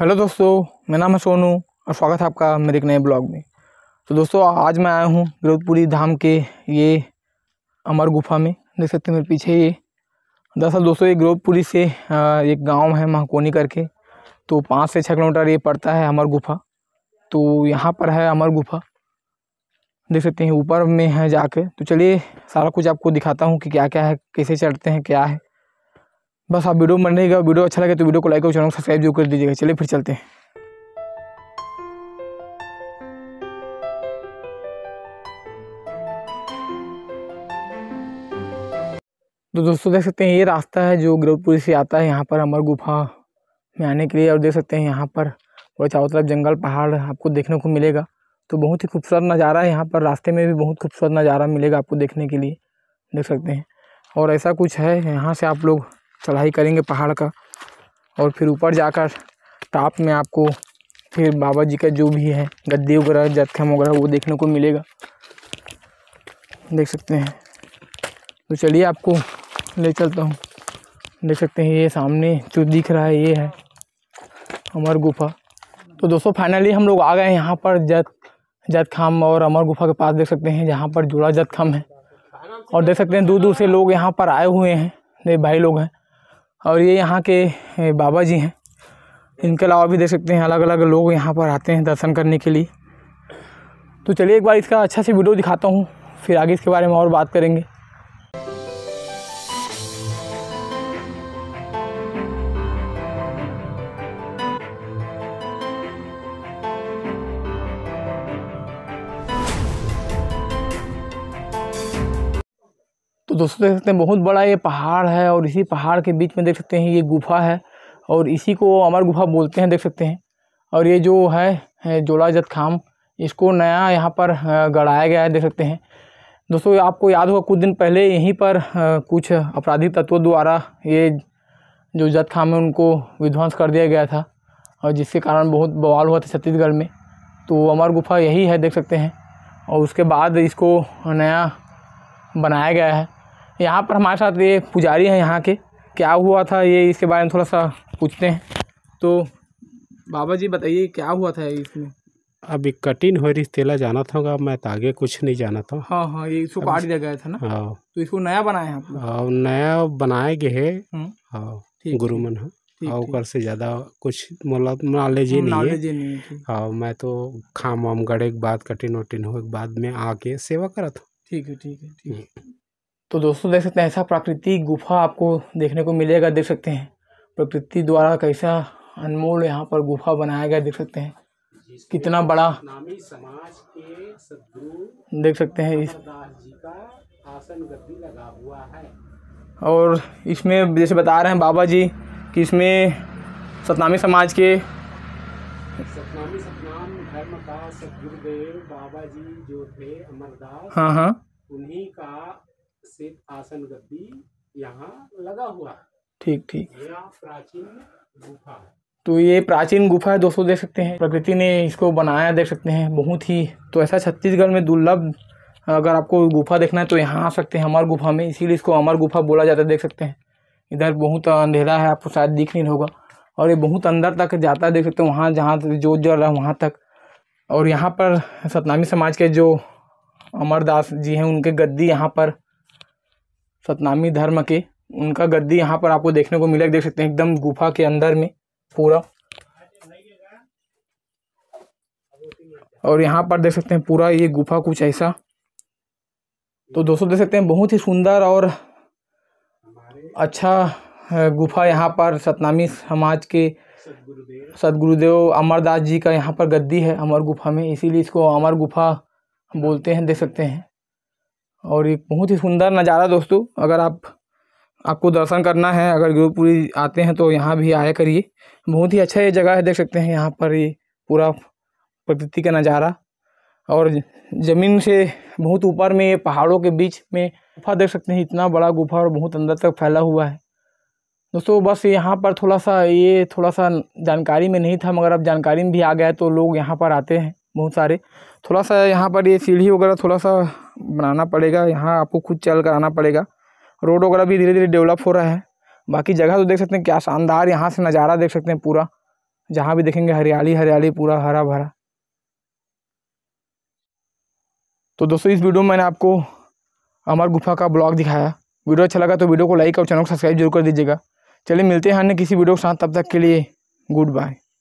Hello दोस्तों मेरा नाम है सोनू और स्वागत है आपका मेरे एक नए ब्लॉग में तो दोस्तों आज मैं आया हूँ विरोधपुरी धाम के ये अमर गुफा में देख सकते हैं मेरे पीछे ये दरअसल दोस्तों ये ग्रोधपुरी से एक गांव है महाकोनी करके तो पाँच से छः किलोमीटर ये पड़ता है अमर गुफा तो यहाँ पर है अमर गुफा देख सकते हैं ऊपर में है जाके तो चलिए सारा कुछ आपको दिखाता हूँ कि क्या क्या है कैसे चढ़ते हैं क्या है बस आप वीडियो मन रहेगा वीडियो अच्छा लगे तो वीडियो को लाइक और चैनल को सब्सक्राइब जरूर कर दीजिएगा चलिए फिर चलते हैं तो दोस्तों देख सकते हैं ये रास्ता है जो ग्रोपुरी से आता है यहाँ पर अमर गुफा में आने के लिए और देख सकते हैं यहाँ पर और चारों तरफ जंगल पहाड़ आपको देखने को मिलेगा तो बहुत ही खूबसूरत नज़ारा है यहाँ पर रास्ते में भी बहुत खूबसूरत नज़ारा मिलेगा आपको देखने के लिए देख सकते हैं और ऐसा कुछ है यहाँ से आप लोग चढ़ाई करेंगे पहाड़ का और फिर ऊपर जाकर टॉप में आपको फिर बाबा जी का जो भी है गद्दी वगैरह जतखम वगैरह वो देखने को मिलेगा देख सकते हैं तो चलिए आपको ले चलता हूँ देख सकते हैं ये सामने जो दिख रहा है ये है अमर गुफा तो दोस्तों फाइनली हम लोग आ गए हैं यहाँ पर जत जत खाम और अमर गुफा के पास देख सकते हैं जहाँ पर जुड़ा जत खाम है और देख सकते हैं दूर दूर से लोग यहाँ पर आए हुए हैं भाई लोग हैं और ये यहाँ के बाबा जी हैं इनके अलावा भी देख सकते हैं अलग अलग लोग यहाँ पर आते हैं दर्शन करने के लिए तो चलिए एक बार इसका अच्छा से वीडियो दिखाता हूँ फिर आगे इसके बारे में और बात करेंगे तो दोस्तों देख सकते हैं बहुत बड़ा ये पहाड़ है और इसी पहाड़ के बीच में देख सकते हैं ये गुफा है और इसी को अमर गुफा बोलते हैं देख सकते हैं और ये जो है जत खाम इसको नया यहाँ पर गड़ाया गया है देख सकते हैं दोस्तों आपको याद होगा कुछ दिन पहले यहीं पर कुछ अपराधी तत्वों द्वारा ये जो जत खाम है उनको विध्वंस कर दिया गया था और जिसके कारण बहुत बवाल हुआ था छत्तीसगढ़ में तो अमर गुफा यही है देख सकते हैं और उसके बाद इसको नया बनाया गया है यहाँ पर हमारे साथ ये पुजारी हैं यहाँ के क्या हुआ था ये इसके बारे में थोड़ा सा पूछते हैं तो बाबा जी बताइए क्या हुआ था इसमें अभी कटिन हो रही तेला जाना था मैं तो आगे कुछ नहीं जाना था हाँ हाँ ये इसको काट दिया गया था ना हाँ तो इसको नया बनाया हैं हाँ नया बनाए गए है हम्म। हाँ गुरु मन है हाँ, ऊपर से ज़्यादा कुछ मतलब हम्म, नॉलेज ही नहीं है हाँ मैं तो खाम वाम गड़े के बाद कटिन वटिन हो बाद में आके सेवा करा था ठीक है ठीक है ठीक है हम्म। तो दोस्तों देख सकते हैं ऐसा प्राकृतिक गुफा आपको देखने को मिलेगा देख सकते हैं प्रकृति द्वारा कैसा अनमोल यहाँ पर गुफा बनाया गया देख सकते हैं कितना बड़ा देख सकते हैं इस और इसमें जैसे बता रहे हैं बाबा जी कि इसमें सतनामी समाज के सतनामी सतनाम धर्म का बाबा जी जो थे अमरदास हाँ हाँ उन्हीं का से आसन गद्दी यहाँ लगा हुआ है ठीक ठीक प्राचीन गुफा है तो ये प्राचीन गुफा है दोस्तों देख सकते हैं प्रकृति ने इसको बनाया देख सकते हैं बहुत ही तो ऐसा छत्तीसगढ़ में दुर्लभ अगर आपको गुफा देखना है तो यहाँ आ सकते हैं अमर गुफा में इसीलिए इसको अमर गुफा बोला जाता है देख सकते हैं इधर बहुत अंधेरा है आपको शायद दिख नहीं होगा और ये बहुत अंदर तक जाता है देख सकते हैं वहाँ जहाँ जो जल रहा है वहाँ तक और यहाँ पर सतनामी समाज के जो अमरदास जी हैं उनके गद्दी यहाँ पर सतनामी धर्म के उनका गद्दी यहाँ पर आपको देखने को मिला देख सकते हैं एकदम गुफा के अंदर में पूरा और यहाँ पर देख सकते हैं पूरा ये गुफा कुछ ऐसा तो दोस्तों देख सकते हैं बहुत ही सुंदर और अच्छा गुफा यहाँ पर सतनामी समाज के सदगुरुदेव अमरदास जी का यहाँ पर गद्दी है अमर गुफा में इसीलिए इसको अमर गुफा बोलते हैं देख सकते हैं और एक बहुत ही सुंदर नज़ारा दोस्तों अगर आप आपको दर्शन करना है अगर गुरुपुरी आते हैं तो यहाँ भी आया करिए बहुत ही अच्छा ये जगह है देख सकते हैं यहाँ पर ये पूरा प्रकृति का नज़ारा और ज़मीन से बहुत ऊपर में ये पहाड़ों के बीच में गुफा देख सकते हैं इतना बड़ा गुफा और बहुत अंदर तक फैला हुआ है दोस्तों बस यहाँ पर थोड़ा सा ये थोड़ा सा जानकारी में नहीं था मगर अब जानकारी में भी आ गया तो लोग यहाँ पर आते हैं बहुत सारे थोड़ा सा यहाँ पर ये सीढ़ी वगैरह थोड़ा सा बनाना पड़ेगा यहाँ आपको खुद चल कर आना पड़ेगा रोड वगैरह भी धीरे धीरे डेवलप हो रहा है बाकी जगह तो देख सकते हैं क्या शानदार यहाँ से नज़ारा देख सकते हैं पूरा जहाँ भी देखेंगे हरियाली हरियाली पूरा हरा भरा तो दोस्तों इस वीडियो में मैंने आपको अमर गुफा का ब्लॉग दिखाया वीडियो अच्छा लगा तो वीडियो को लाइक और चैनल को सब्सक्राइब जरूर कर दीजिएगा चलिए मिलते हैं अन्य किसी वीडियो के साथ तब तक के लिए गुड बाय